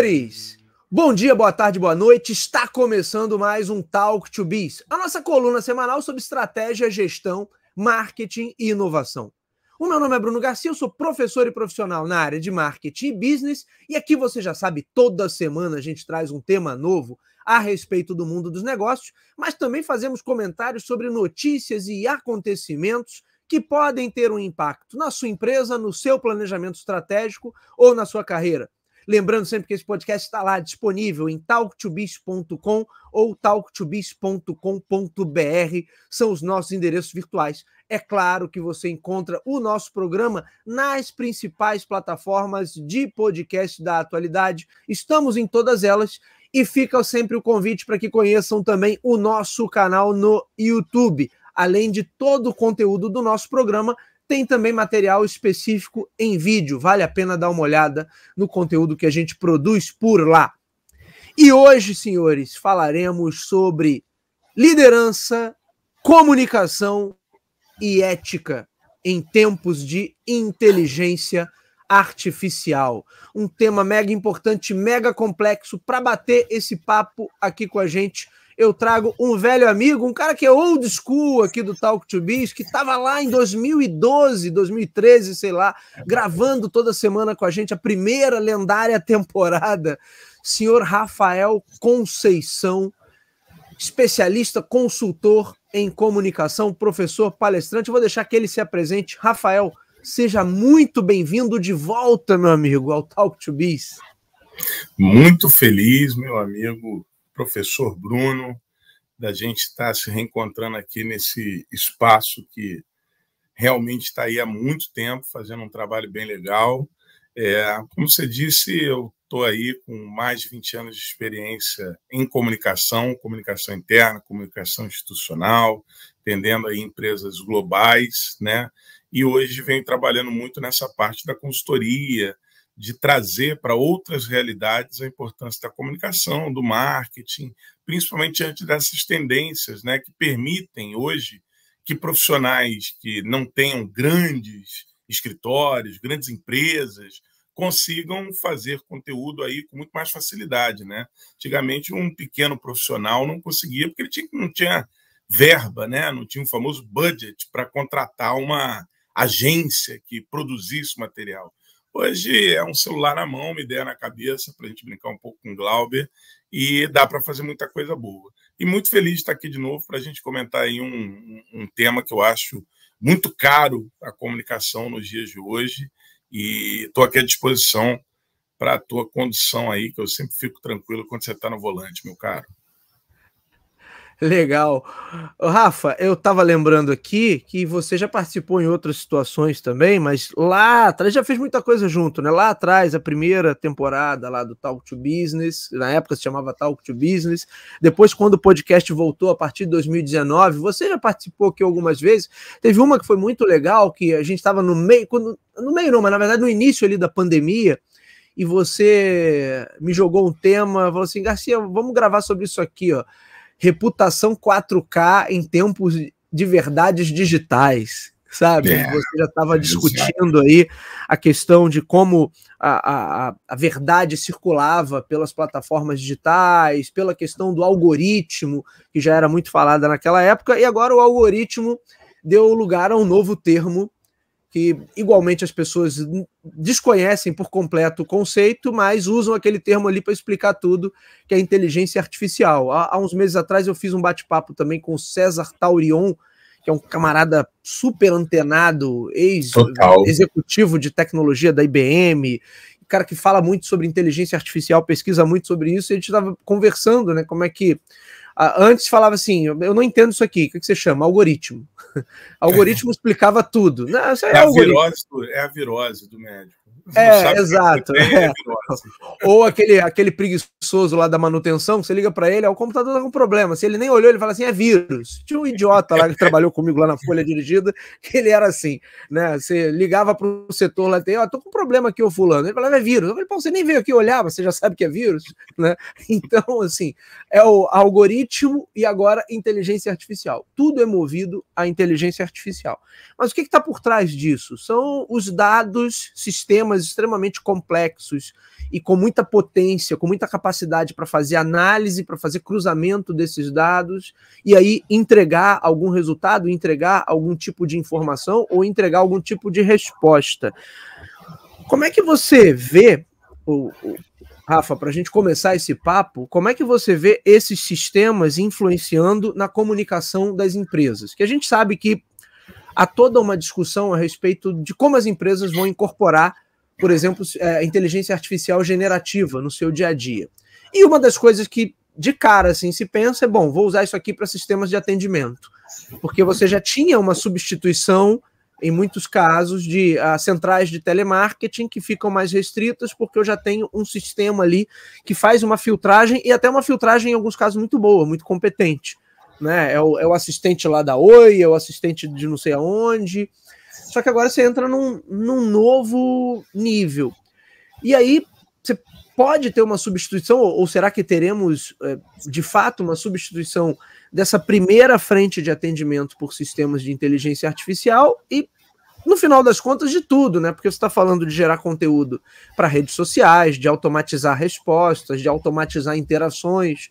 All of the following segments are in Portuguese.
senhores! Bom dia, boa tarde, boa noite. Está começando mais um Talk to Biz, a nossa coluna semanal sobre estratégia, gestão, marketing e inovação. O meu nome é Bruno Garcia, eu sou professor e profissional na área de marketing e business, e aqui você já sabe, toda semana a gente traz um tema novo a respeito do mundo dos negócios, mas também fazemos comentários sobre notícias e acontecimentos que podem ter um impacto na sua empresa, no seu planejamento estratégico ou na sua carreira. Lembrando sempre que esse podcast está lá disponível em talktobis.com ou talktobis.com.br. São os nossos endereços virtuais. É claro que você encontra o nosso programa nas principais plataformas de podcast da atualidade. Estamos em todas elas e fica sempre o convite para que conheçam também o nosso canal no YouTube. Além de todo o conteúdo do nosso programa, tem também material específico em vídeo, vale a pena dar uma olhada no conteúdo que a gente produz por lá. E hoje, senhores, falaremos sobre liderança, comunicação e ética em tempos de inteligência artificial. Um tema mega importante, mega complexo. Para bater esse papo aqui com a gente, eu trago um velho amigo, um cara que é old school aqui do Talk to Biz, que estava lá em 2012, 2013, sei lá, gravando toda semana com a gente a primeira lendária temporada, senhor Rafael Conceição, especialista, consultor em comunicação, professor, palestrante. Eu vou deixar que ele se apresente. Rafael, seja muito bem-vindo de volta, meu amigo, ao Talk to Biz. Muito feliz, meu amigo professor Bruno, da gente estar tá se reencontrando aqui nesse espaço que realmente está aí há muito tempo, fazendo um trabalho bem legal. É, como você disse, eu estou aí com mais de 20 anos de experiência em comunicação, comunicação interna, comunicação institucional, atendendo aí empresas globais, né? E hoje venho trabalhando muito nessa parte da consultoria, de trazer para outras realidades a importância da comunicação, do marketing, principalmente diante dessas tendências né, que permitem hoje que profissionais que não tenham grandes escritórios, grandes empresas, consigam fazer conteúdo aí com muito mais facilidade, né? Antigamente um pequeno profissional não conseguia porque ele tinha, não tinha verba, né? Não tinha o famoso budget para contratar uma agência que produzisse material. Hoje é um celular na mão, uma ideia na cabeça, para a gente brincar um pouco com o Glauber, e dá para fazer muita coisa boa. E muito feliz de estar aqui de novo para a gente comentar aí um, um, tema que eu acho muito caro a comunicação nos dias de hoje. E estou aqui à disposição para a tua condução aí, que eu sempre fico tranquilo quando você está no volante, meu caro. Legal. Rafa, eu estava lembrando aqui que você já participou em outras situações também, mas lá atrás já fez muita coisa junto, né? Lá atrás, a primeira temporada lá do Talk to Business, na época se chamava Talk to Business. Depois, quando o podcast voltou a partir de 2019, você já participou aqui algumas vezes. Teve uma que foi muito legal, que a gente estava no meio, quando, no meio não, mas na verdade no início ali da pandemia, e você me jogou um tema, falou assim, Garcia, vamos gravar sobre isso aqui, ó reputação 4K em tempos de verdades digitais, sabe? É, Você já estava é, discutindo aí a questão de como a, a, a, verdade circulava pelas plataformas digitais, pela questão do algoritmo, que já era muito falada naquela época, e agora o algoritmo deu lugar a um novo termo que igualmente as pessoas desconhecem por completo o conceito, mas usam aquele termo ali para explicar tudo, que é inteligência artificial. Há, há uns meses atrás eu fiz um bate-papo também com o César Taurion, que é um camarada super antenado, ex-executivo de tecnologia da IBM, cara que fala muito sobre inteligência artificial, pesquisa muito sobre isso, e a gente estava conversando, né, como é que antes falava assim, eu não entendo isso aqui, o que, que você chama? Algoritmo. algoritmo explicava tudo. Não, é, é, a virose, é a virose do médico. É, exato. É. Né? Ou aquele, aquele preguiçoso lá da manutenção, você liga para ele, ó, o computador tá com problema. Se ele nem olhou, ele fala assim: é vírus. Tinha um idiota lá que trabalhou comigo lá na Folha Dirigida, que ele era assim, né? Você ligava para o setor lá, e ó, tô com problema aqui, ô fulano. Ele falava, é vírus. Eu falei, pô, você nem veio aqui olhar, você já sabe que é vírus, né? Então, assim, é o algoritmo e agora inteligência artificial. Tudo é movido à inteligência artificial. Mas o que está por trás disso? São os dados, sistemas sistemas extremamente complexos e com muita potência, com muita capacidade para fazer análise, para fazer cruzamento desses dados e aí entregar algum resultado, entregar algum tipo de informação ou entregar algum tipo de resposta. Como é que você vê, o, o Rafa, para a gente começar esse papo, como é que você vê esses sistemas influenciando na comunicação das empresas? Que a gente sabe que há toda uma discussão a respeito de como as empresas vão incorporar por exemplo, é, inteligência artificial generativa no seu dia a dia. E uma das coisas que de cara assim se pensa é bom, vou usar isso aqui para sistemas de atendimento, porque você já tinha uma substituição em muitos casos de uh, centrais de telemarketing que ficam mais restritas porque eu já tenho um sistema ali que faz uma filtragem e até uma filtragem em alguns casos muito boa, muito competente, né? É o, é o assistente lá da Oi, é o assistente de não sei aonde, só que agora você entra num, num novo nível. E aí você pode ter uma substituição, ou, será que teremos eh, de fato uma substituição dessa primeira frente de atendimento por sistemas de inteligência artificial e no final das contas, de tudo, né? Porque você está falando de gerar conteúdo para redes sociais, de automatizar respostas, de automatizar interações.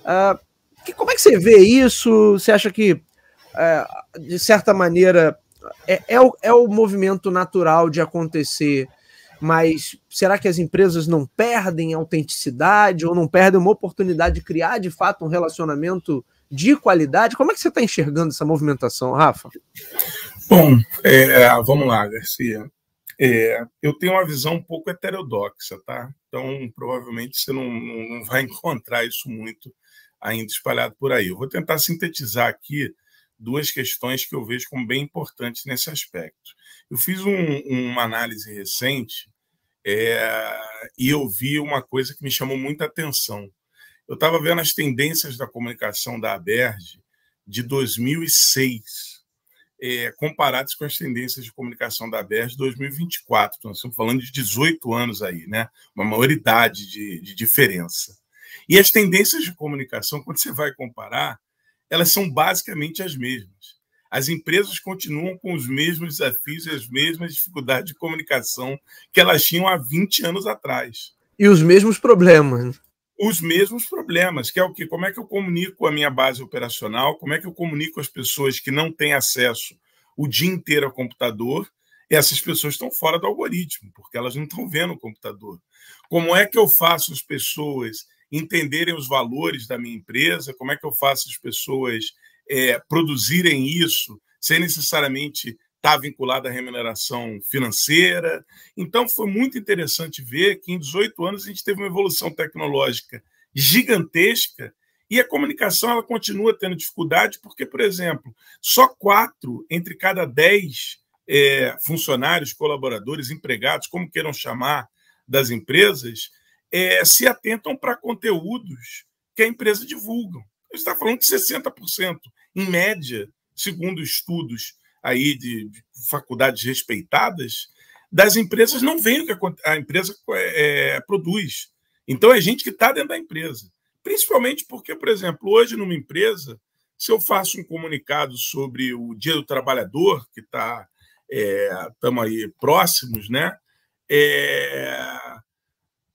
Uh, que, como é que você vê isso? Você acha que, uh, de certa maneira, é, é, o, é o movimento natural de acontecer, mas será que as empresas não perdem autenticidade ou não perdem uma oportunidade de criar de fato um relacionamento de qualidade? Como é que você está enxergando essa movimentação, Rafa? Bom, é, é, vamos lá, Garcia. É, eu tenho uma visão um pouco heterodoxa, tá? Então, provavelmente você não, não vai encontrar isso muito ainda espalhado por aí. Eu vou tentar sintetizar aqui duas questões que eu vejo como bem importantes nesse aspecto. Eu fiz um, uma análise recente é, e eu vi uma coisa que me chamou muita atenção. Eu estava vendo as tendências da comunicação da ABERJ de 2006, é, comparadas com as tendências de comunicação da ABERJ de 2024. Então, nós estamos falando de 18 anos aí, né? uma maioridade de, de diferença. E as tendências de comunicação, quando você vai comparar, elas são basicamente as mesmas. As empresas continuam com os mesmos desafios e as mesmas dificuldades de comunicação que elas tinham há 20 anos atrás. E os mesmos problemas. Né? Os mesmos problemas, que é o que? Como é que eu comunico a minha base operacional? Como é que eu comunico as pessoas que não têm acesso o dia inteiro ao computador? essas pessoas estão fora do algoritmo, porque elas não estão vendo o computador. Como é que eu faço as pessoas entenderem os valores da minha empresa, como é que eu faço as pessoas é, produzirem isso sem necessariamente estar tá vinculado à remuneração financeira. Então, foi muito interessante ver que em 18 anos a gente teve uma evolução tecnológica gigantesca e a comunicação ela continua tendo dificuldade, porque, por exemplo, só quatro entre cada dez é, funcionários, colaboradores, empregados, como queiram chamar, das empresas, é, se atentam para conteúdos que a empresa divulga. está falando de 60%, em média, segundo estudos aí de, de faculdades respeitadas, das empresas não veem o que a, a empresa é, é, produz. Então é gente que está dentro da empresa. Principalmente porque, por exemplo, hoje numa empresa, se eu faço um comunicado sobre o Dia do Trabalhador, que está estamos é, aí próximos, né? É,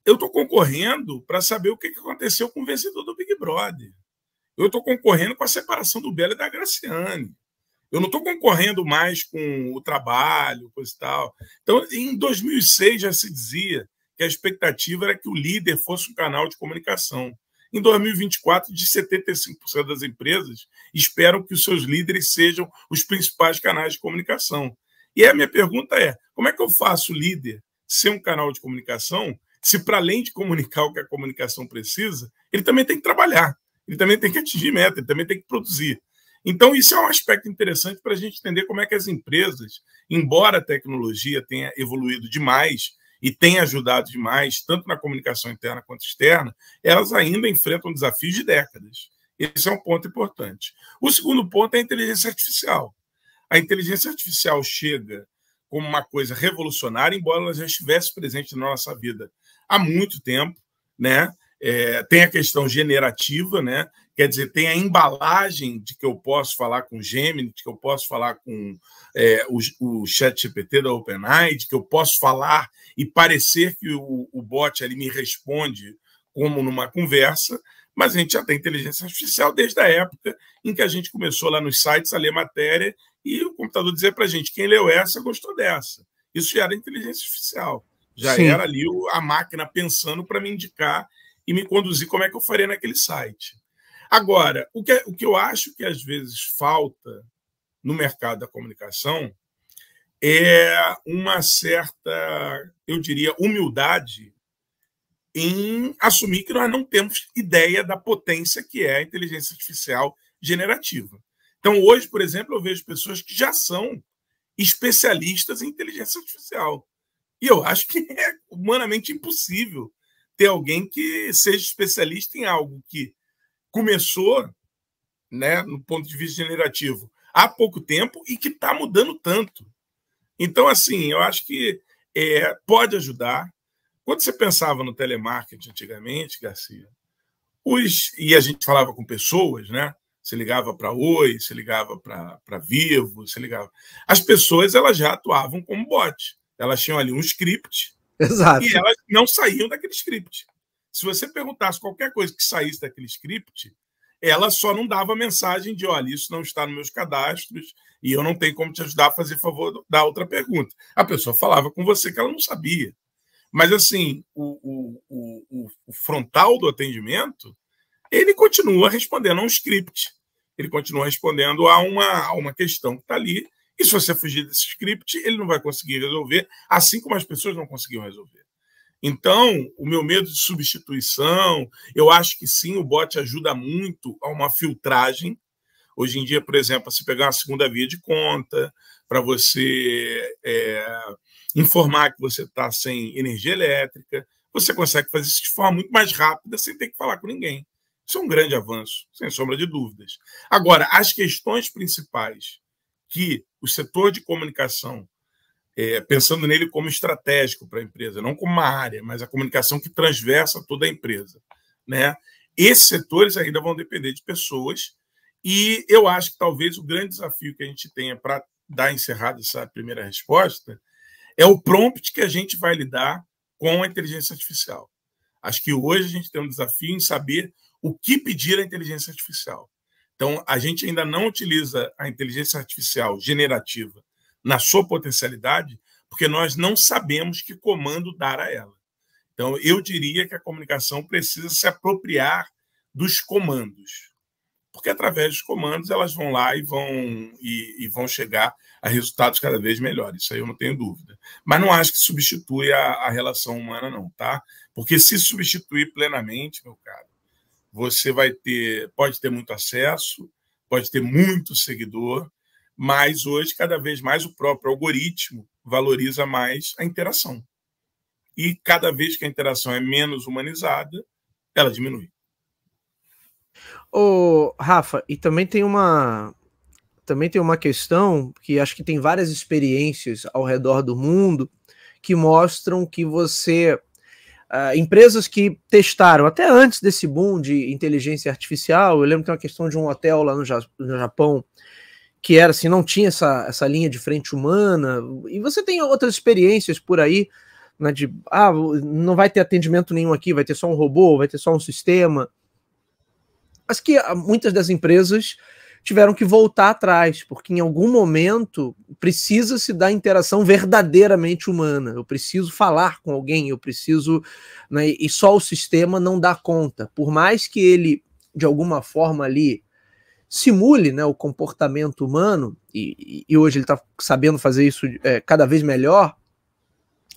eu estou concorrendo para saber o que aconteceu com o vencedor do Big Brother. Eu estou concorrendo com a separação do Belo e da Graciane. Eu não estou concorrendo mais com o trabalho, coisa e tal. Então, em 2006 já se dizia que a expectativa era que o líder fosse um canal de comunicação. Em 2024, de 75% das empresas esperam que os seus líderes sejam os principais canais de comunicação. E a minha pergunta é: como é que eu faço o líder ser um canal de comunicação se para além de comunicar o que a comunicação precisa, ele também tem que trabalhar, ele também tem que atingir meta, ele também tem que produzir. Então, isso é um aspecto interessante para a gente entender como é que as empresas, embora a tecnologia tenha evoluído demais e tenha ajudado demais, tanto na comunicação interna quanto externa, elas ainda enfrentam desafios de décadas. Esse é um ponto importante. O segundo ponto é a inteligência artificial. A inteligência artificial chega como uma coisa revolucionária, embora ela já estivesse presente na nossa vida há muito tempo, né? É, tem a questão generativa, né? Quer dizer, tem a embalagem de que eu posso falar com o Gemini, de que eu posso falar com é, o, o ChatGPT da OpenAI, de que eu posso falar e parecer que o, o bot ali me responde como numa conversa, mas a gente já tem inteligência artificial desde a época em que a gente começou lá nos sites a ler matéria e o computador dizer para a gente quem leu essa gostou dessa. Isso já era inteligência artificial. Já Sim. era ali a máquina pensando para me indicar e me conduzir como é que eu faria naquele site. Agora, o que, é, o que eu acho que às vezes falta no mercado da comunicação é uma certa, eu diria, humildade em assumir que nós não temos ideia da potência que é a inteligência artificial generativa. Então, hoje, por exemplo, eu vejo pessoas que já são especialistas em inteligência artificial. E eu acho que é humanamente impossível ter alguém que seja especialista em algo que começou, né, no ponto de vista generativo, há pouco tempo e que está mudando tanto. Então, assim, eu acho que é, pode ajudar. Quando você pensava no telemarketing antigamente, Garcia, os, e a gente falava com pessoas, né? Você ligava para Oi, você ligava para Vivo, você ligava. As pessoas elas já atuavam como bot. Elas tinham ali um script. Exato. E elas não saíam daquele script. Se você perguntasse qualquer coisa que saísse daquele script, ela só não dava mensagem de: olha, isso não está nos meus cadastros e eu não tenho como te ajudar a fazer favor da outra pergunta. A pessoa falava com você que ela não sabia. Mas, assim, o, o, o, o frontal do atendimento, ele continua respondendo a um script, ele continua respondendo a uma, a uma questão que está ali e se você fugir desse script, ele não vai conseguir resolver, assim como as pessoas não conseguiam resolver. Então, o meu medo de substituição, eu acho que sim, o bot ajuda muito a uma filtragem. Hoje em dia, por exemplo, se pegar uma segunda via de conta, para você é, informar que você está sem energia elétrica, você consegue fazer isso de forma muito mais rápida, sem ter que falar com ninguém. Isso é um grande avanço, sem sombra de dúvidas. Agora, as questões principais que o setor de comunicação, é, pensando nele como estratégico para a empresa, não como uma área, mas a comunicação que transversa toda a empresa. Né? Esses setores ainda vão depender de pessoas, e eu acho que talvez o grande desafio que a gente tenha para dar encerrada essa primeira resposta é o prompt que a gente vai lidar com a inteligência artificial. Acho que hoje a gente tem um desafio em saber o que pedir à inteligência artificial. Então, a gente ainda não utiliza a inteligência artificial generativa na sua potencialidade, porque nós não sabemos que comando dar a ela. Então, eu diria que a comunicação precisa se apropriar dos comandos, porque através dos comandos elas vão lá e vão, e, e vão chegar a resultados cada vez melhores, isso aí eu não tenho dúvida. Mas não acho que substitui a, a relação humana, não, tá? Porque se substituir plenamente, meu caro, você vai ter, pode ter muito acesso, pode ter muito seguidor, mas hoje cada vez mais o próprio algoritmo valoriza mais a interação. E cada vez que a interação é menos humanizada, ela diminui. O Rafa, e também tem uma também tem uma questão que acho que tem várias experiências ao redor do mundo que mostram que você Uh, empresas que testaram até antes desse boom de inteligência artificial. Eu lembro que tem uma questão de um hotel lá no, ja no Japão que era assim, não tinha essa, essa linha de frente humana. E você tem outras experiências por aí, né, de ah, não vai ter atendimento nenhum aqui, vai ter só um robô, vai ter só um sistema. Mas que ah, muitas das empresas tiveram que voltar atrás, porque em algum momento precisa-se dar interação verdadeiramente humana. Eu preciso falar com alguém, eu preciso. Né, e só o sistema não dá conta. Por mais que ele, de alguma forma, ali simule né, o comportamento humano, e, e hoje ele está sabendo fazer isso é, cada vez melhor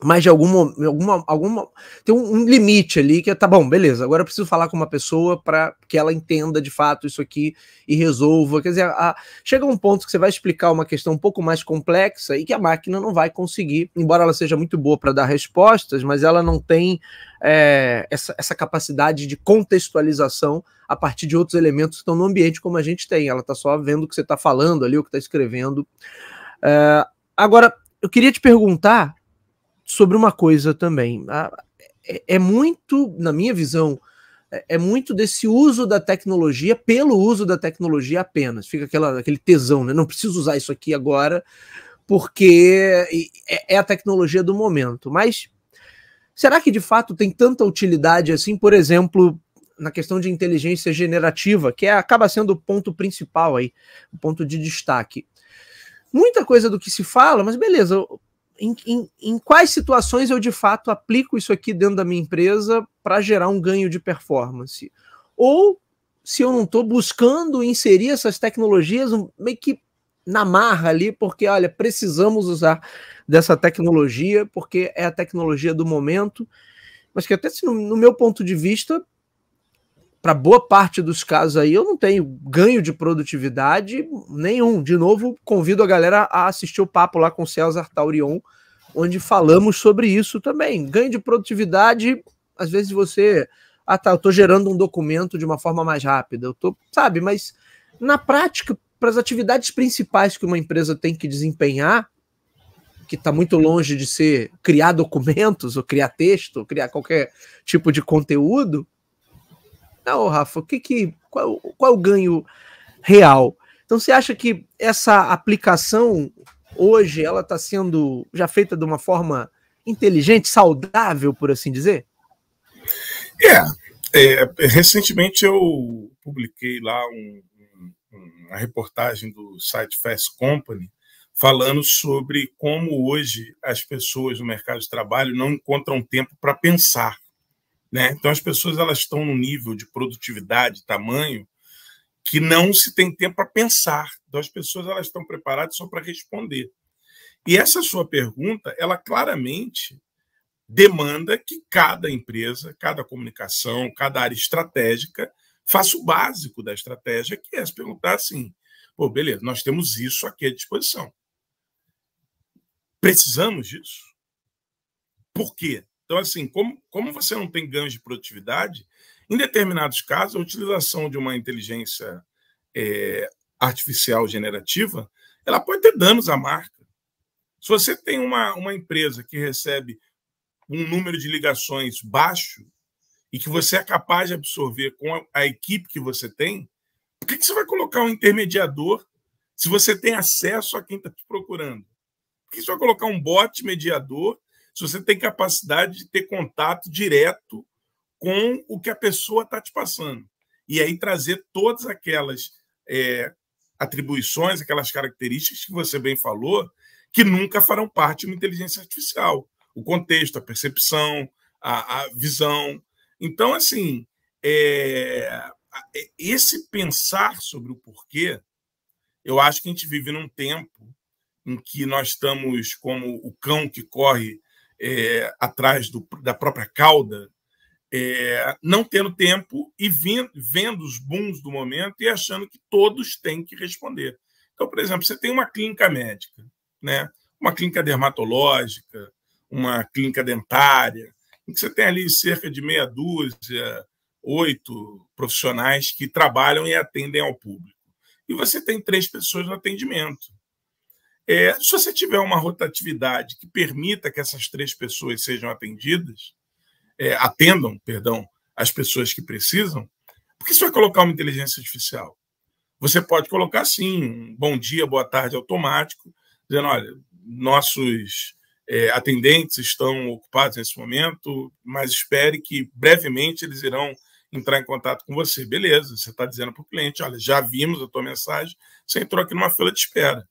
mas de alguma, alguma, alguma tem um, um, limite ali que é, tá bom, beleza. Agora eu preciso falar com uma pessoa para que ela entenda de fato isso aqui e resolva. Quer dizer, a, a, chega um ponto que você vai explicar uma questão um pouco mais complexa e que a máquina não vai conseguir, embora ela seja muito boa para dar respostas, mas ela não tem é, essa, essa capacidade de contextualização a partir de outros elementos que estão no ambiente como a gente tem. Ela tá só vendo o que você está falando ali, o que está escrevendo. É, agora, eu queria te perguntar sobre uma coisa também. é, é muito, na minha visão, é, é muito desse uso da tecnologia pelo uso da tecnologia apenas. Fica aquela, aquele tesão, né? Não preciso usar isso aqui agora, porque é, é a tecnologia do momento. Mas será que de fato tem tanta utilidade assim, por exemplo, na questão de inteligência generativa, que é, acaba sendo o ponto principal aí, o ponto de destaque? Muita coisa do que se fala, mas beleza, em, em, em, quais situações eu de fato aplico isso aqui dentro da minha empresa para gerar um ganho de performance? Ou se eu não estou buscando inserir essas tecnologias meio que na marra ali, porque olha, precisamos usar dessa tecnologia, porque é a tecnologia do momento, mas que até no meu ponto de vista para boa parte dos casos aí, eu não tenho ganho de produtividade nenhum. De novo, convido a galera a assistir o papo lá com o César Taurion, onde falamos sobre isso também. Ganho de produtividade, às vezes você. Ah, tá, eu estou gerando um documento de uma forma mais rápida. Eu tô, sabe, mas na prática, para as atividades principais que uma empresa tem que desempenhar, que está muito longe de ser criar documentos, ou criar texto, ou criar qualquer tipo de conteúdo, não, ah, Rafa, o que que qual, qual o ganho real? Então você acha que essa aplicação hoje ela está sendo já feita de uma forma inteligente, saudável, por assim dizer? É, é recentemente eu publiquei lá um, um, uma reportagem do site Fast Company falando sobre como hoje as pessoas no mercado de trabalho não encontram tempo para pensar. Né? Então as pessoas elas estão num nível de produtividade, tamanho que não se tem tempo para pensar. Então as pessoas elas estão preparadas só para responder. E essa sua pergunta, ela claramente demanda que cada empresa, cada comunicação, cada área estratégica faça o básico da estratégia, que é se perguntar assim: pô, beleza, nós temos isso aqui à disposição. Precisamos disso? Por quê? Então, assim, como, como você não tem ganho de produtividade, em determinados casos, a utilização de uma inteligência é, artificial generativa, ela pode ter danos à marca. Se você tem uma, uma empresa que recebe um número de ligações baixo e que você é capaz de absorver com a, a equipe que você tem, por que, que você vai colocar um intermediador se você tem acesso a quem está te procurando? Por que você vai colocar um bot mediador se você tem capacidade de ter contato direto com o que a pessoa está te passando. E aí trazer todas aquelas é, atribuições, aquelas características que você bem falou, que nunca farão parte de uma inteligência artificial. O contexto, a percepção, a, a visão. Então, assim, é, é esse pensar sobre o porquê, eu acho que a gente vive num tempo em que nós estamos como o cão que corre é, atrás do, da própria cauda, é, não tendo tempo e vendo, vendo os booms do momento e achando que todos têm que responder. Então, por exemplo, você tem uma clínica médica, né? uma clínica dermatológica, uma clínica dentária, em que você tem ali cerca de meia dúzia, oito profissionais que trabalham e atendem ao público. E você tem três pessoas no atendimento. É, se você tiver uma rotatividade que permita que essas três pessoas sejam atendidas, é, atendam, perdão, as pessoas que precisam, porque você vai colocar uma inteligência artificial. Você pode colocar sim, um bom dia, boa tarde automático, dizendo, olha, nossos é, atendentes estão ocupados nesse momento, mas espere que brevemente eles irão entrar em contato com você. Beleza, você está dizendo para o cliente, olha, já vimos a tua mensagem, você entrou aqui numa fila de espera.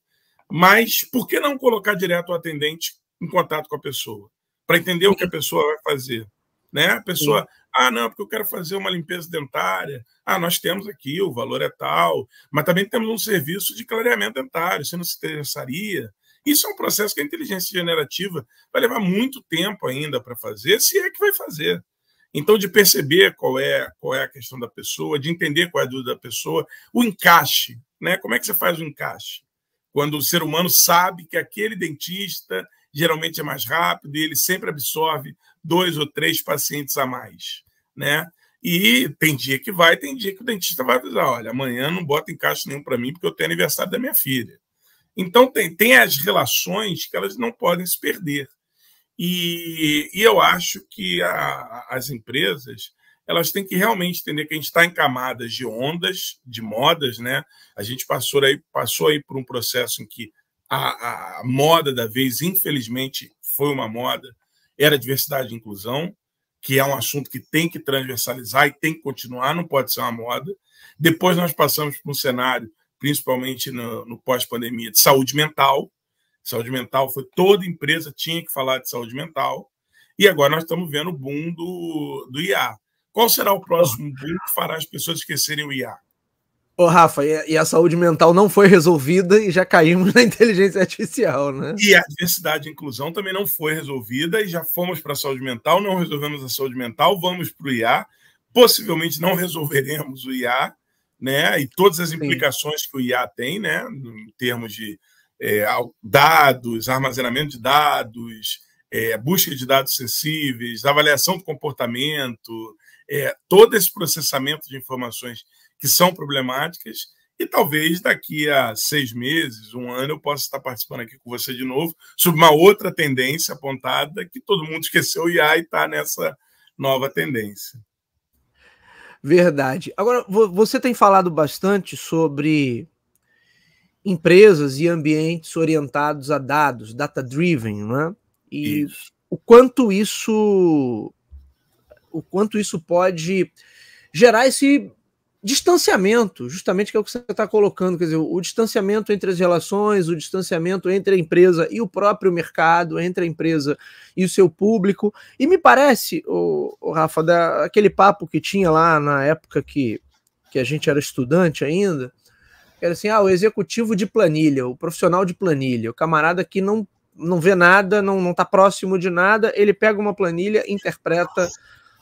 Mas por que não colocar direto o atendente em contato com a pessoa? Para entender o que a pessoa vai fazer. Né? A pessoa, Sim. ah, não, porque eu quero fazer uma limpeza dentária. Ah, nós temos aqui, o valor é tal. Mas também temos um serviço de clareamento dentário. Você não se interessaria? Isso é um processo que a inteligência generativa vai levar muito tempo ainda para fazer, se é que vai fazer. Então, de perceber qual é qual é a questão da pessoa, de entender qual é a dúvida da pessoa, o encaixe, né? Como é que você faz o encaixe? quando o ser humano sabe que aquele dentista geralmente é mais rápido e ele sempre absorve dois ou três pacientes a mais, né? E tem dia que vai, tem dia que o dentista vai dizer, olha, amanhã não bota em caixa nenhum para mim porque eu tenho aniversário da minha filha. Então tem, tem as relações que elas não podem se perder. E, e eu acho que a, as empresas elas têm que realmente entender que a gente está em camadas de ondas, de modas, né? A gente passou aí, passou aí por um processo em que a, a moda da vez, infelizmente, foi uma moda, era diversidade e inclusão, que é um assunto que tem que transversalizar e tem que continuar, não pode ser uma moda. Depois nós passamos para um cenário, principalmente no, no pós-pandemia, de saúde mental. Saúde mental foi toda empresa tinha que falar de saúde mental. E agora nós estamos vendo o boom do, do IA. Qual será o próximo ponto que fará as pessoas esquecerem o IA? Ô, Rafa, e a saúde mental não foi resolvida e já caímos na inteligência artificial, né? E a diversidade e inclusão também não foi resolvida e já fomos para a saúde mental, não resolvemos a saúde mental, vamos para o IA. Possivelmente não resolveremos o IA, né? E todas as implicações Sim. que o IA tem, né? Em termos de é, dados, armazenamento de dados, é, busca de dados sensíveis, avaliação do comportamento, é, todo esse processamento de informações que são problemáticas. E talvez daqui a seis meses, um ano, eu possa estar participando aqui com você de novo sobre uma outra tendência apontada que todo mundo esqueceu e aí está nessa nova tendência. Verdade. Agora, você tem falado bastante sobre empresas e ambientes orientados a dados, data-driven, né? E isso. o quanto isso o quanto isso pode gerar esse distanciamento, justamente que é o que você está colocando, quer dizer, o distanciamento entre as relações, o distanciamento entre a empresa e o próprio mercado, entre a empresa e o seu público. E me parece, o, o Rafa, da, aquele papo que tinha lá na época que, que a gente era estudante ainda, que era assim, ah, o executivo de planilha, o profissional de planilha, o camarada que não não vê nada, não está próximo de nada, ele pega uma planilha, interpreta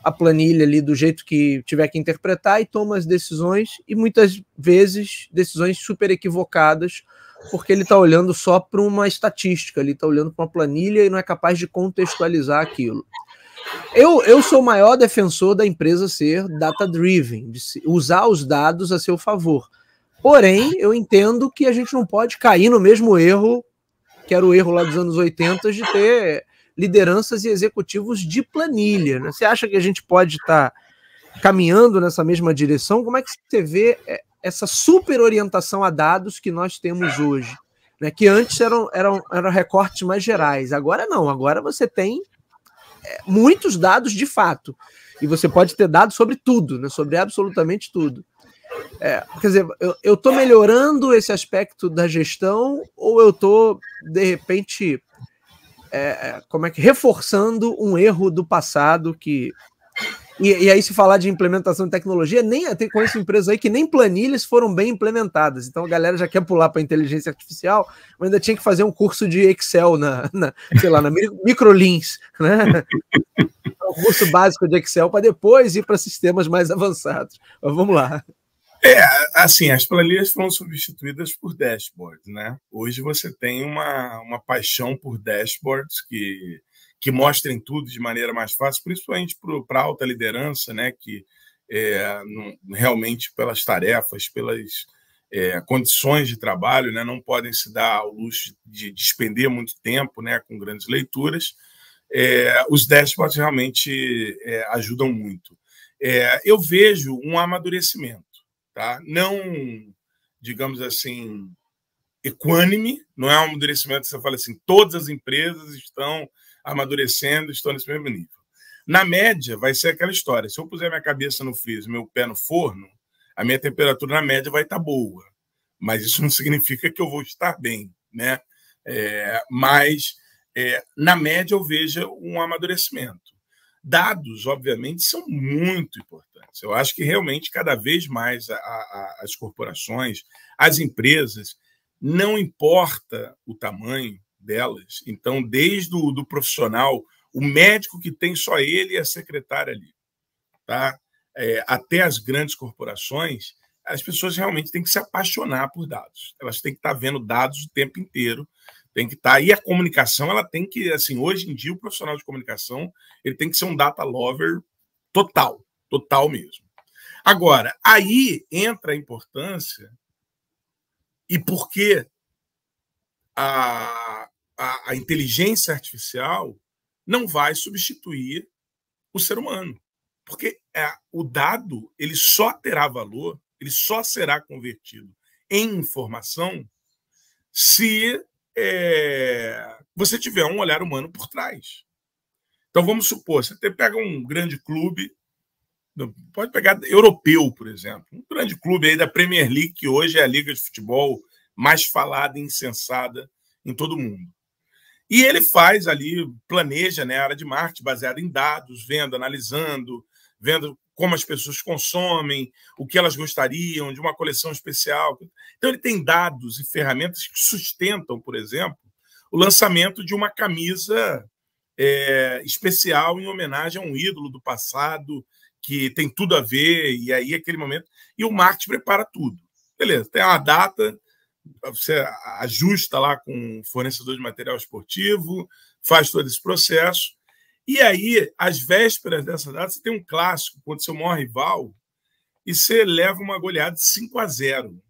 a planilha ali do jeito que tiver que interpretar e toma as decisões, e muitas vezes decisões super equivocadas, porque ele está olhando só para uma estatística, ele está olhando para uma planilha e não é capaz de contextualizar aquilo. Eu, eu sou o maior defensor da empresa ser data-driven, de usar os dados a seu favor. Porém, eu entendo que a gente não pode cair no mesmo erro que era o erro lá dos anos 80 de ter lideranças e executivos de planilha. Né? Você acha que a gente pode estar tá caminhando nessa mesma direção? Como é que você vê é, essa super orientação a dados que nós temos hoje? Né? Que antes eram, eram, eram recortes mais gerais, agora não, agora você tem é, muitos dados de fato. E você pode ter dados sobre tudo, né? sobre absolutamente tudo. É, quer dizer, eu estou melhorando esse aspecto da gestão ou eu estou, de repente, é, é, como é que reforçando um erro do passado que e, e, aí se falar de implementação de tecnologia nem até com essa empresa aí que nem planilhas foram bem implementadas então a galera já quer pular para inteligência artificial mas ainda tinha que fazer um curso de Excel na, na sei lá na microlins né um curso básico de Excel para depois ir para sistemas mais avançados mas vamos lá é, assim, as planilhas foram substituídas por dashboards, né? Hoje você tem uma, uma paixão por dashboards que, que mostrem tudo de maneira mais fácil, principalmente para a alta liderança, né? Que é, não, realmente pelas tarefas, pelas é, condições de trabalho, né? Não podem se dar ao luxo de despender muito tempo, né? Com grandes leituras. É, os dashboards realmente é, ajudam muito. É, eu vejo um amadurecimento tá? não, digamos assim, equânime, não é um amadurecimento que você fala assim, todas as empresas estão amadurecendo, estão nesse mesmo nível. Na média, vai ser aquela história: se eu puser minha cabeça no freezer, meu pé no forno, a minha temperatura na média vai estar tá boa, mas isso não significa que eu vou estar bem, né? É, mas é, na média eu vejo um amadurecimento dados, obviamente, são muito importantes. Eu acho que realmente cada vez mais a, a, as corporações, as empresas, não importa o tamanho delas. Então, desde o do profissional, o médico que tem só ele e a secretária ali, tá? É, até as grandes corporações, as pessoas realmente têm que se apaixonar por dados. Elas têm que estar vendo dados o tempo inteiro, tem que estar. Tá, e a comunicação, ela tem que, assim, hoje em dia, o profissional de comunicação, ele tem que ser um data lover total, total mesmo. Agora, aí entra a importância e por que a, a, a inteligência artificial não vai substituir o ser humano. Porque é, o dado ele só terá valor, ele só será convertido em informação se é, você tiver um olhar humano por trás. Então vamos supor, você pega um grande clube, pode pegar europeu, por exemplo, um grande clube aí da Premier League, que hoje é a liga de futebol mais falada e insensada em todo o mundo. E ele faz ali, planeja né, a área de marketing baseada em dados, vendo, analisando, vendo como as pessoas consomem, o que elas gostariam de uma coleção especial. Então, ele tem dados e ferramentas que sustentam, por exemplo, o lançamento de uma camisa é, especial em homenagem a um ídolo do passado, que tem tudo a ver, e aí aquele momento. E o marketing prepara tudo. Beleza, tem uma data, você ajusta lá com o fornecedor de material esportivo, faz todo esse processo e aí, às vésperas dessa data, você tem um clássico contra seu maior rival e você leva uma goleada de 5 a 0.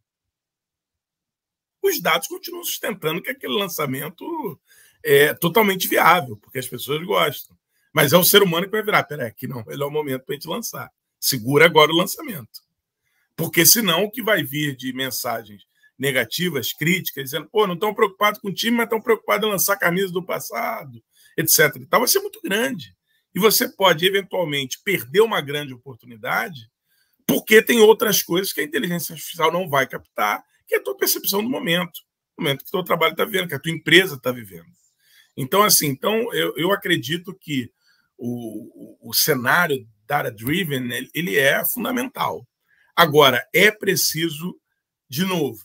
Os dados continuam sustentando que aquele lançamento é totalmente viável, porque as pessoas gostam. Mas é o ser humano que vai virar. Peraí, aqui não, ele é o momento para a gente lançar. Segura agora o lançamento. Porque senão o que vai vir de mensagens negativas, críticas, dizendo, pô, não estão preocupados com o time, mas estão preocupados em lançar camisa do passado etc. E tal, vai ser muito grande. E você pode, eventualmente, perder uma grande oportunidade porque tem outras coisas que a inteligência artificial não vai captar, que é a tua percepção do momento, do momento que o teu trabalho está vivendo, que a tua empresa está vivendo. Então, assim, então eu, eu acredito que o, o, o cenário data-driven ele é fundamental. Agora, é preciso, de novo,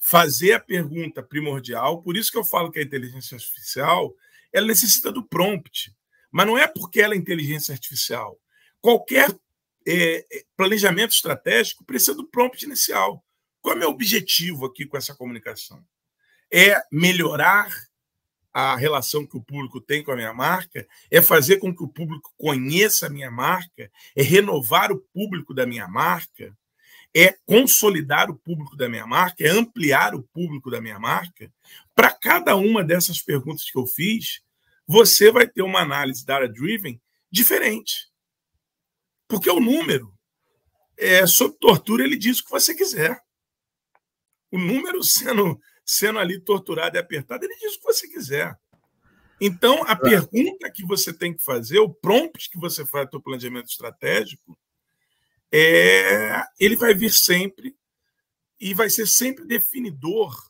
fazer a pergunta primordial, por isso que eu falo que a inteligência artificial ela necessita do prompt. Mas não é porque ela é inteligência artificial. Qualquer é, é, planejamento estratégico precisa do prompt inicial. Qual é o meu objetivo aqui com essa comunicação? É melhorar a relação que o público tem com a minha marca? É fazer com que o público conheça a minha marca? É renovar o público da minha marca? É consolidar o público da minha marca? É ampliar o público da minha marca? Para cada uma dessas perguntas que eu fiz, você vai ter uma análise data driven diferente. Porque o número, é, sob tortura, ele diz o que você quiser. O número sendo, sendo ali torturado e apertado, ele diz o que você quiser. Então, a pergunta que você tem que fazer, o prompt que você faz para o planejamento estratégico, é, ele vai vir sempre e vai ser sempre definidor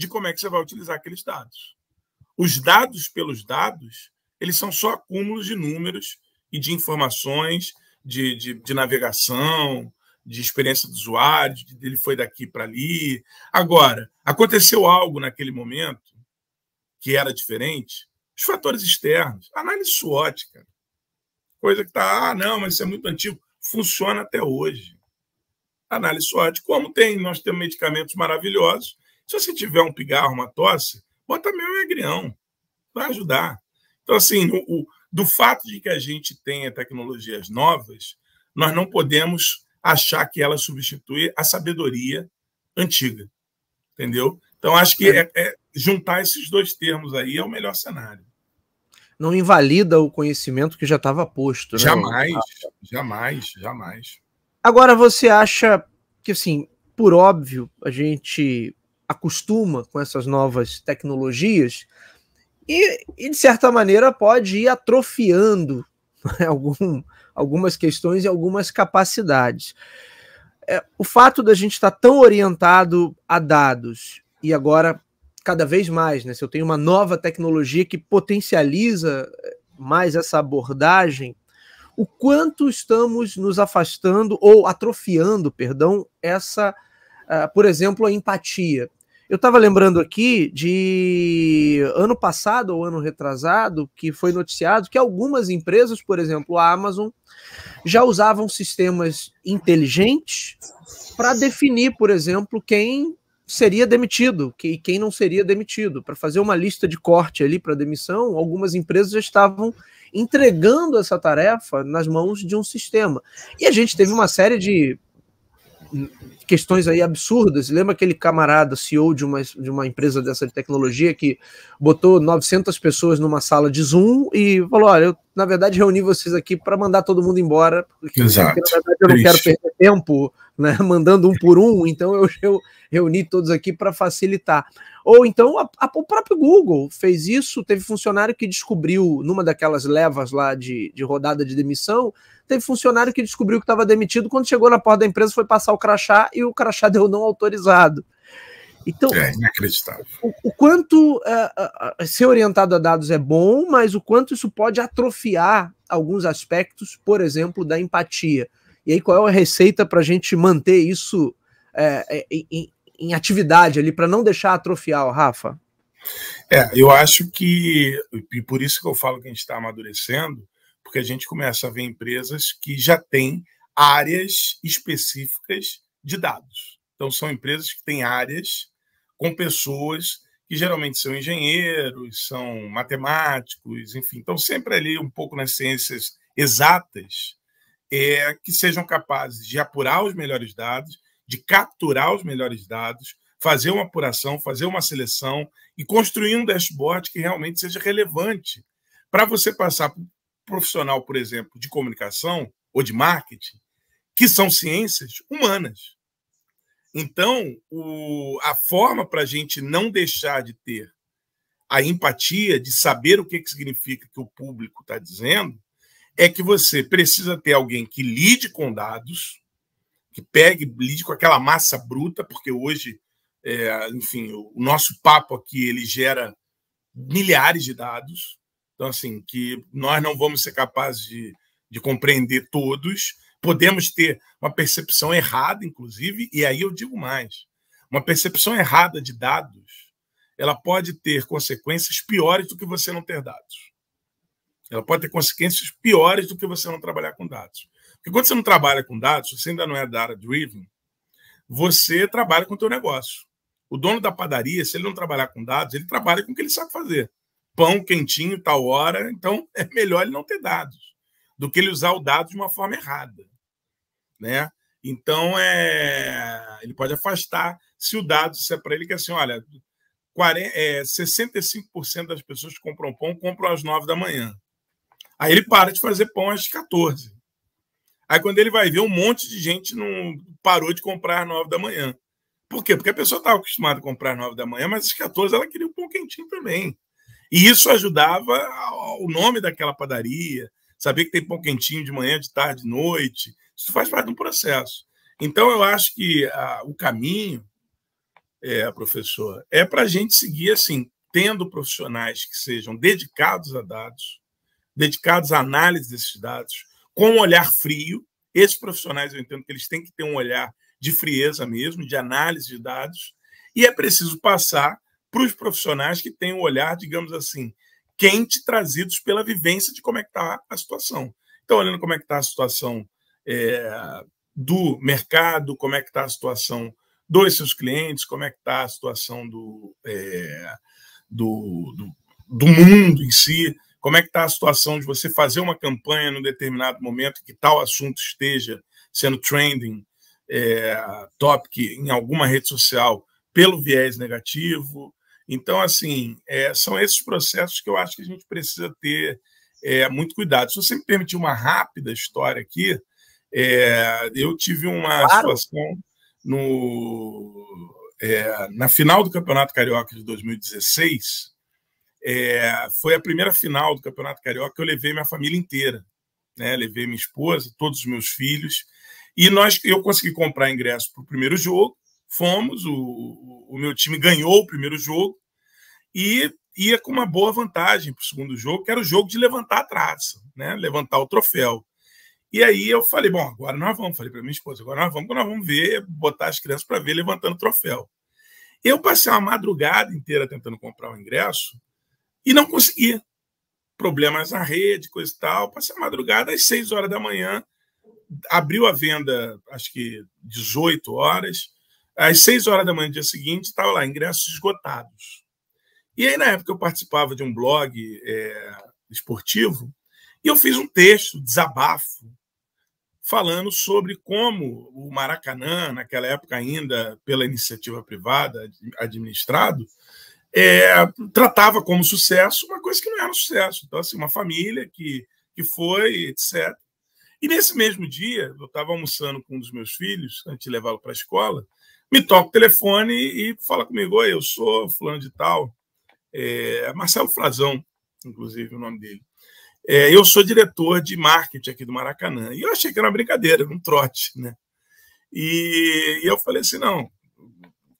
de como é que você vai utilizar aqueles dados. Os dados pelos dados, eles são só acúmulos de números e de informações, de, de, de navegação, de experiência do usuário, de, ele foi daqui para ali. Agora, aconteceu algo naquele momento que era diferente? Os fatores externos. Análise SWOT, cara. Coisa que está, ah, não, mas isso é muito antigo. Funciona até hoje. Análise SWOT. Como tem, nós temos medicamentos maravilhosos se você tiver um pigarro, uma tosse, bota mel e agrião. Vai ajudar. Então, assim, o, o, do fato de que a gente tenha tecnologias novas, nós não podemos achar que elas substituem a sabedoria antiga. Entendeu? Então, acho que é, é, é juntar esses dois termos aí é o melhor cenário. Não invalida o conhecimento que já estava posto. Né? Jamais, jamais, jamais. Agora, você acha que, assim, por óbvio, a gente acostuma com essas novas tecnologias e, e de certa maneira, pode ir atrofiando né, algum, algumas questões e algumas capacidades. É, o fato da gente estar tão orientado a dados e agora cada vez mais, né? Se eu tenho uma nova tecnologia que potencializa eh, mais essa abordagem, o quanto estamos nos afastando ou atrofiando, perdão, essa, uh, por exemplo, a empatia. Eu estava lembrando aqui de ano passado ou ano retrasado, que foi noticiado que algumas empresas, por exemplo, a Amazon, já usavam sistemas inteligentes para definir, por exemplo, quem seria demitido e quem não seria demitido. Para fazer uma lista de corte ali para demissão, algumas empresas já estavam entregando essa tarefa nas mãos de um sistema. E a gente teve uma série de questões aí absurdas. Lembra aquele camarada, CEO de uma, de uma empresa dessa de tecnologia, que botou 900 pessoas numa sala de Zoom e falou: olha, eu na verdade reuni vocês aqui para mandar todo mundo embora, porque Exato. Porque, na verdade eu não Triste. quero perder tempo né, mandando um por um, então eu, eu reuni todos aqui para facilitar. Ou então a, a, o próprio Google fez isso, teve funcionário que descobriu, numa daquelas levas lá de, de rodada de demissão, teve funcionário que descobriu que estava demitido, quando chegou na porta da empresa foi passar o crachá e o crachá deu não autorizado. Então, é inacreditável. O, o quanto uh, uh, ser orientado a dados é bom, mas o quanto isso pode atrofiar alguns aspectos, por exemplo, da empatia. E aí, qual é a receita para a gente manter isso é, é em, em, atividade ali, para não deixar atrofiar, Rafa? É, eu acho que, e por isso que eu falo que a gente está amadurecendo, porque a gente começa a ver empresas que já têm áreas específicas de dados. Então, são empresas que têm áreas com pessoas que geralmente são engenheiros, são matemáticos, enfim, estão sempre ali um pouco nas ciências exatas, é, que sejam capazes de apurar os melhores dados, de capturar os melhores dados, fazer uma apuração, fazer uma seleção e construir um dashboard que realmente seja relevante para você passar para um profissional, por exemplo, de comunicação ou de marketing, que são ciências humanas. Então, o, a forma para a gente não deixar de ter a empatia, de saber o que, que significa que o público está dizendo, é que você precisa ter alguém que lide com dados, que pegue, lide com aquela massa bruta, porque hoje, é, enfim, o nosso papo aqui ele gera milhares de dados, então assim que nós não vamos ser capazes de, de compreender todos, podemos ter uma percepção errada, inclusive, e aí eu digo mais, uma percepção errada de dados, ela pode ter consequências piores do que você não ter dados. Ela pode ter consequências piores do que você não trabalhar com dados. Porque quando você não trabalha com dados, você ainda não é data-driven, você trabalha com o teu negócio. O dono da padaria, se ele não trabalhar com dados, ele trabalha com o que ele sabe fazer. Pão quentinho, tal hora, então é melhor ele não ter dados do que ele usar o dado de uma forma errada, né? Então é, ele pode afastar se o dado se é para ele que assim, olha, 40, é, 65% das pessoas que compram pão compram às 9 da manhã. Aí ele para de fazer pão às 14. Aí quando ele vai ver, um monte de gente não parou de comprar às 9 da manhã. Por quê? Porque a pessoa estava acostumada a comprar às 9 da manhã, mas às 14 ela queria um pão quentinho também. E isso ajudava o nome daquela padaria, saber que tem pão quentinho de manhã, de tarde, de noite. Isso faz parte do processo. Então, eu acho que a, o caminho, é, professor, é para a gente seguir assim, tendo profissionais que sejam dedicados a dados, dedicados à análise desses dados, com um olhar frio. Esses profissionais, eu entendo que eles têm que ter um olhar de frieza mesmo, de análise de dados, e é preciso passar para os profissionais que têm um olhar, digamos assim, quente, trazidos pela vivência de como é que está a situação. Então, olhando como é que está a situação é, do mercado, como é que está a situação dos seus clientes, como é que está a situação do, é, do, do, do mundo em si, como é que está a situação de você fazer uma campanha num determinado momento que tal assunto esteja sendo trending é, topic em alguma rede social pelo viés negativo. Então, assim, é, são esses processos que eu acho que a gente precisa ter é, muito cuidado. Se você me permitir uma rápida história aqui, é, eu tive uma claro. situação no, na final do Campeonato Carioca de 2016, é, foi a primeira final do Campeonato Carioca que eu levei minha família inteira. Né? Levei minha esposa, todos os meus filhos. E nós, eu consegui comprar ingresso para o primeiro jogo. Fomos, o, o meu time ganhou o primeiro jogo e ia com uma boa vantagem para o segundo jogo, que era o jogo de levantar a traça, né? levantar o troféu. E aí eu falei, bom, agora nós vamos, falei para minha esposa, agora nós vamos, nós vamos ver, botar as crianças para ver levantando o troféu. Eu passei uma madrugada inteira tentando comprar o ingresso e não conseguia. Problemas na rede, coisa e tal. Passei a madrugada às 6 horas da manhã. Abriu a venda, acho que 18 horas. Às 6 horas da manhã do dia seguinte, estava lá, ingressos esgotados. E aí, na época, eu participava de um blog é, esportivo e eu fiz um texto, desabafo, falando sobre como o Maracanã, naquela época ainda pela iniciativa privada administrado, é, tratava como sucesso uma coisa que não era um sucesso. Então, assim, uma família que, que foi, etc. E nesse mesmo dia, eu estava almoçando com um dos meus filhos, antes de levá-lo para a escola, me toca o telefone e fala comigo: Oi, eu sou fulano de tal, é, Marcelo Frazão, inclusive o nome dele. É, eu sou diretor de marketing aqui do Maracanã. E eu achei que era uma brincadeira, um trote, né? E, e eu falei assim: não,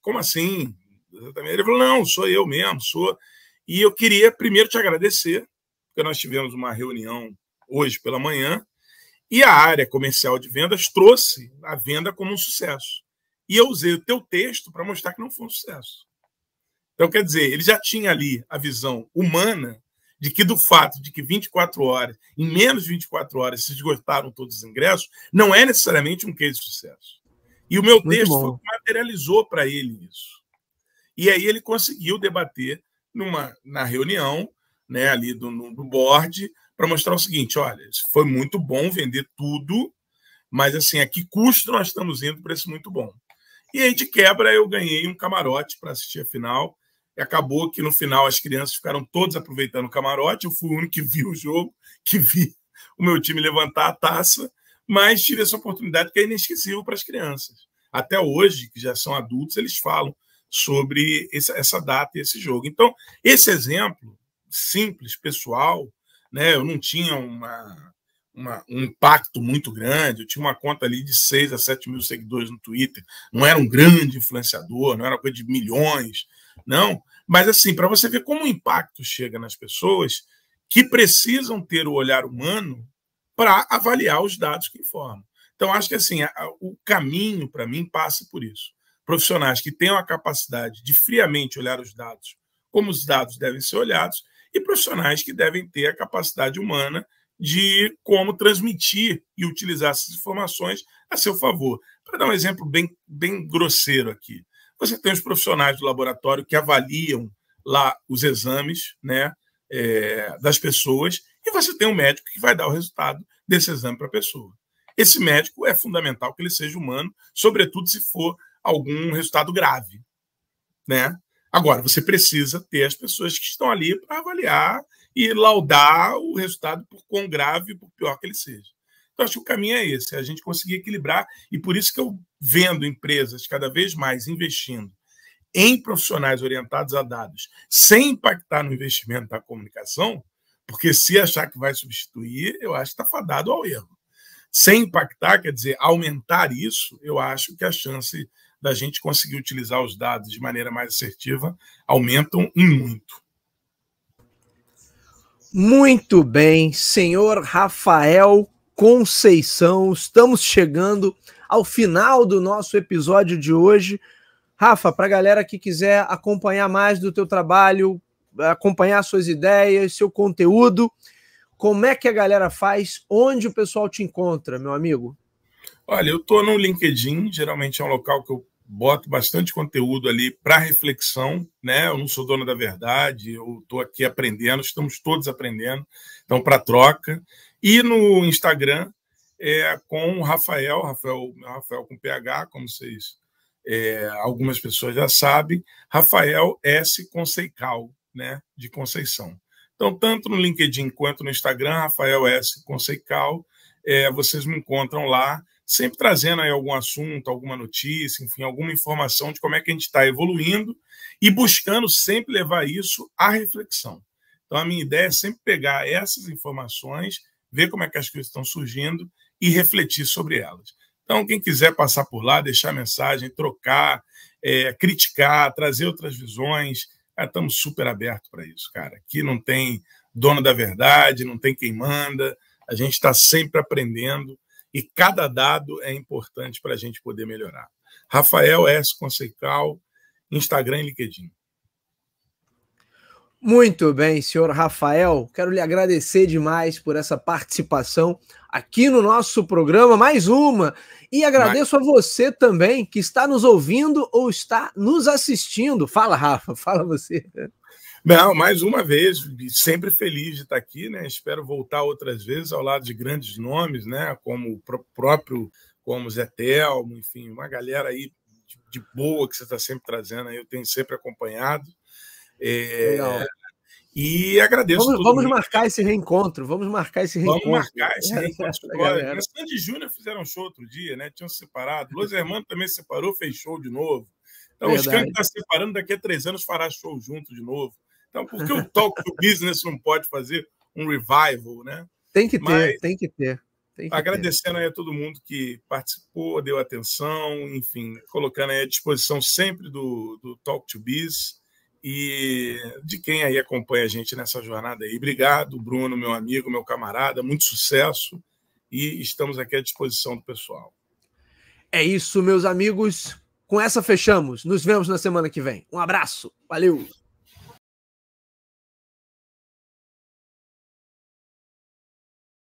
como assim? Exatamente. Ele falou: não, sou eu mesmo, sou. E eu queria primeiro te agradecer, porque nós tivemos uma reunião hoje pela manhã, e a área comercial de vendas trouxe a venda como um sucesso. E eu usei o teu texto para mostrar que não foi um sucesso. Então, quer dizer, ele já tinha ali a visão humana de que do fato de que 24 horas, em menos de 24 horas, se esgotaram todos os ingressos, não é necessariamente um case de sucesso. E o meu Muito texto materializou para ele isso. E aí ele conseguiu debater numa, na reunião né, ali do, no, do board para mostrar o seguinte: olha, foi muito bom vender tudo, mas assim, a que custo nós estamos indo para esse muito bom? E aí, de quebra, eu ganhei um camarote para assistir a final. E acabou que no final as crianças ficaram todas aproveitando o camarote. Eu fui o único que vi o jogo, que vi o meu time levantar a taça, mas tive essa oportunidade que é inesquecível para as crianças. Até hoje, que já são adultos, eles falam: sobre essa data e esse jogo. Então, esse exemplo simples, pessoal, né, eu não tinha uma, uma, um impacto muito grande, eu tinha uma conta ali de 6 a 7 mil seguidores no Twitter, não era um grande influenciador, não era coisa de milhões, não. Mas, assim, para você ver como o impacto chega nas pessoas que precisam ter o olhar humano para avaliar os dados que informam. Então, acho que assim, o caminho para mim passa por isso profissionais que tenham a capacidade de friamente olhar os dados, como os dados devem ser olhados, e profissionais que devem ter a capacidade humana de como transmitir e utilizar essas informações a seu favor. Para dar um exemplo bem, bem grosseiro aqui, você tem os profissionais do laboratório que avaliam lá os exames né, é, das pessoas e você tem um médico que vai dar o resultado desse exame para a pessoa. Esse médico é fundamental que ele seja humano, sobretudo se for algum resultado grave, né? Agora, você precisa ter as pessoas que estão ali para avaliar e laudar o resultado por quão grave, por pior que ele seja. Então, acho que o caminho é esse, é a gente conseguir equilibrar, e por isso que eu vendo empresas cada vez mais investindo em profissionais orientados a dados, sem impactar no investimento da comunicação, porque se achar que vai substituir, eu acho que está fadado ao erro. Sem impactar, quer dizer, aumentar isso, eu acho que a chance da gente conseguir utilizar os dados de maneira mais assertiva aumentam em muito. Muito bem, senhor Rafael Conceição, estamos chegando ao final do nosso episódio de hoje. Rafa, para a galera que quiser acompanhar mais do teu trabalho, acompanhar suas ideias, seu conteúdo, como é que a galera faz? Onde o pessoal te encontra, meu amigo? Olha, eu estou no LinkedIn, geralmente é um local que eu boto bastante conteúdo ali para reflexão, né? Eu não sou dono da verdade, eu estou aqui aprendendo, estamos todos aprendendo, então para troca. E no Instagram é, com o Rafael, Rafael, Rafael com PH, como vocês é, algumas pessoas já sabem, Rafael S. Conceical, né? De Conceição. Então, tanto no LinkedIn quanto no Instagram, Rafael S. Conceical, é, vocês me encontram lá sempre trazendo aí algum assunto, alguma notícia, enfim, alguma informação de como é que a gente está evoluindo e buscando sempre levar isso à reflexão. Então, a minha ideia é sempre pegar essas informações, ver como é que as coisas estão surgindo e refletir sobre elas. Então, quem quiser passar por lá, deixar mensagem, trocar, é, criticar, trazer outras visões, ah, estamos super abertos para isso, cara. Aqui não tem dono da verdade, não tem quem manda, a gente está sempre aprendendo e cada dado é importante para a gente poder melhorar. Rafael S. Conceical, Instagram e LinkedIn. Muito bem, senhor Rafael. Quero lhe agradecer demais por essa participação aqui no nosso programa, mais uma. E agradeço mais... a você também que está nos ouvindo ou está nos assistindo. Fala, Rafa, fala você. Não, mais uma vez, sempre feliz de estar aqui, né? Espero voltar outras vezes ao lado de grandes nomes, né? Como o próprio, como Zé Telmo, enfim, uma galera aí de, boa que você está sempre trazendo, eu tenho sempre acompanhado. É... E agradeço. Vamos, vamos marcar esse reencontro. Vamos marcar esse reencontro. Vamos marcar esse reencontro. É Júnior fizeram show outro dia, né? Tinham separado. Los Hermanos também separou, fez show de novo. Então, Verdade. o Skank está separando, daqui a três anos fará show junto de novo. Então, por que o Talk to Business não pode fazer um revival, né? Tem que ter, Mas, tem que ter. Tem que agradecendo ter. aí a todo mundo que participou, deu atenção, enfim, colocando aí à disposição sempre do, do Talk to Biz e de quem aí acompanha a gente nessa jornada aí. Obrigado, Bruno, meu amigo, meu camarada, muito sucesso e estamos aqui à disposição do pessoal. É isso, meus amigos. Com essa fechamos. Nos vemos na semana que vem. Um abraço. Valeu.